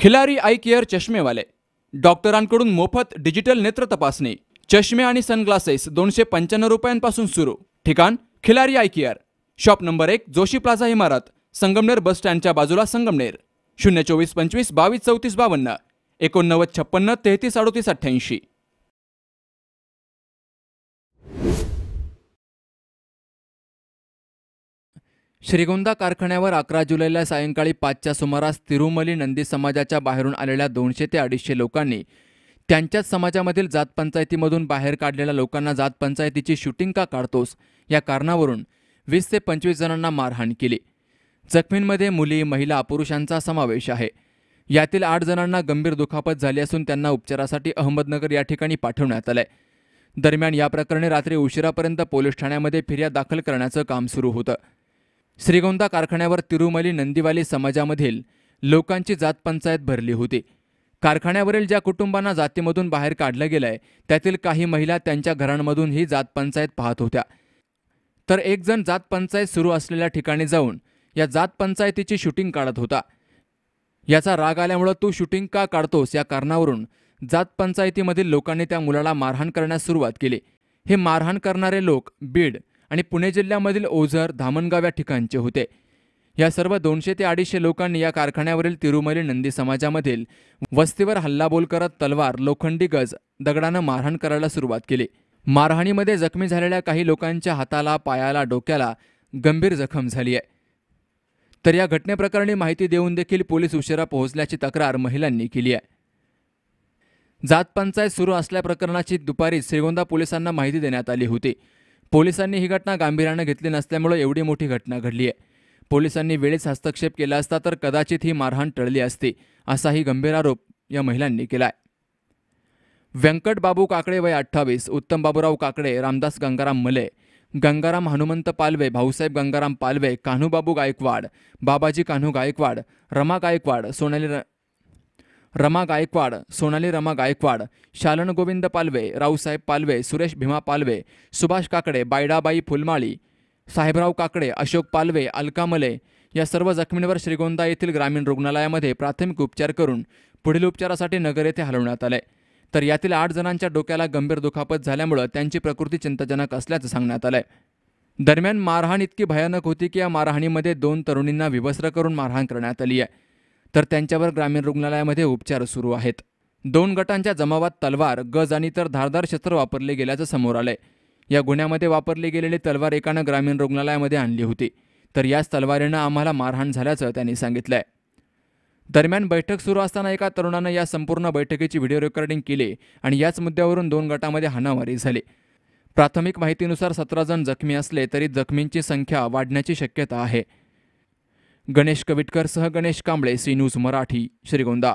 Khillari eye care चष्मेवाले डॉक्टरांकडून मोफत digital नेत्र तपासणी चष्मे आणि सनग्लासेस दोनशे पंच्याण्णव रुपयांपासून सुरू ठिकाण Khilari eye care shop number एक जोशी प्लाझा इमारत संगमनेर बस स्टँडच्या बाजूला संगमनेर शून्य चोवीस पंचवीस बावीस चौतीस बावन्न एकोणनव्वद छप्पन्न तेहतीस अडतीस अठ्ठ्याऐंशी श्रीगोंदा कारखान्यावर अकरा जुलैला सायंकाळी पाचच्या सुमारास तिरुमली नंदी समाजाच्या बाहेरून आलेल्या दोनशे ते अडीचशे लोकांनी त्यांच्याच समाजामधील जात पंचायतीमधून बाहेर काढलेल्या लोकांना जातपंचायतीची शूटिंग का काढतोस या कारणावरून वीस ते पंचवीस जणांना मारहाण केली जखमींमध्ये मुली महिला पुरुषांचा समावेश आहे यातील आठ जणांना गंभीर दुखापत झाली असून त्यांना उपचारासाठी अहमदनगर या ठिकाणी पाठवण्यात आलंय दरम्यान या प्रकरणी रात्री उशिरापर्यंत पोलीस ठाण्यामध्ये फिर्याद दाखल करण्याचं काम सुरू होतं श्रीगोंदा कारखान्यावर तिरुमली नंदीवाली समाजामधील लोकांची जातपंचायत भरली होती कारखान्यावरील ज्या कुटुंबांना जातीमधून बाहेर काढलं गेलंय त्यातील काही महिला त्यांच्या घरांमधून ही जातपंचायत पाहत होत्या तर एक जण जातपंचायत सुरू असलेल्या ठिकाणी जाऊन या जातपंचायतीची शूटिंग काढत होता याचा राग आल्यामुळं तू शूटिंग का काढतोस या कारणावरून जातपंचायतीमधील लोकांनी त्या मुलाला मारहाण करण्यास सुरुवात केली हे मारहाण करणारे लोक बीड आणि पुणे जिल्ह्यामधील ओझर धामणगाव या ठिकाणचे होते या सर्व दोनशे ते अडीचशे लोकांनी या कारखान्यावरील तिरुमली नंदी समाजामधील वस्तीवर हल्लाबोल करत तलवार लोखंडी गज दगडानं मारहाण करायला सुरुवात केली मारहाणीमध्ये जखमी झालेल्या काही लोकांच्या हाताला पायाला डोक्याला गंभीर जखम झाली आहे तर या घटनेप्रकरणी माहिती देऊन देखील पोलीस उशिरा पोहोचल्याची तक्रार महिलांनी केली आहे जात पंचायत सुरू असल्या प्रकरणाची दुपारी श्रीगोंदा पोलिसांना माहिती देण्यात आली होती पोलिसांनी ही घटना गांभीर्यानं घेतली नसल्यामुळे एवढी मोठी घटना घडली आहे पोलिसांनी वेळेस हस्तक्षेप केला असता तर कदाचित ही मारहाण टळली असती असाही गंभीर आरोप या महिलांनी केला आहे व्यंकटबाबू काकडे वय अठ्ठावीस उत्तम बाबूराव काकडे रामदास गंगाराम मले गंगाराम हनुमंत पालवे भाऊसाहेब गंगाराम पालवे कान्हूबाबू गायकवाड बाबाजी कान्हू गायकवाड रमा गायकवाड सोनाली रमा गायकवाड सोनाली रमा गायकवाड शालन गोविंद पालवे रावसाहेब पालवे सुरेश भीमा पालवे सुभाष काकडे बायडाबाई फुलमाळी साहेबराव काकडे अशोक पालवे अलका मले या सर्व जखमींवर श्रीगोंदा येथील ग्रामीण रुग्णालयामध्ये प्राथमिक उपचार करून पुढील उपचारासाठी नगर येथे हलवण्यात आले तर यातील आठ जणांच्या डोक्याला गंभीर दुखापत झाल्यामुळं त्यांची प्रकृती चिंताजनक असल्याचं सांगण्यात आलंय दरम्यान मारहाण इतकी भयानक होती की या मारहाणीमध्ये दोन तरुणींना विभस्त्र करून मारहाण करण्यात आली आहे तर त्यांच्यावर ग्रामीण रुग्णालयामध्ये उपचार सुरू आहेत दोन गटांच्या जमावात तलवार गज आणि तर धारदार शस्त्र वापरले गेल्याचं समोर आलंय या गुन्ह्यामध्ये वापरली गेलेली तलवार एकानं ग्रामीण रुग्णालयामध्ये आणली होती तर याच तलवारीनं आम्हाला मारहाण झाल्याचं त्यांनी सांगितलंय दरम्यान बैठक सुरू असताना एका तरुणानं या संपूर्ण बैठकीची व्हिडिओ रेकॉर्डिंग केली आणि याच मुद्द्यावरून दोन गटामध्ये हाणामारी झाली प्राथमिक माहितीनुसार सतरा जण जखमी असले तरी जखमींची संख्या वाढण्याची शक्यता आहे गणेश सह गणेश कांबळे सी न्यूज मराठी श्रीगोंदा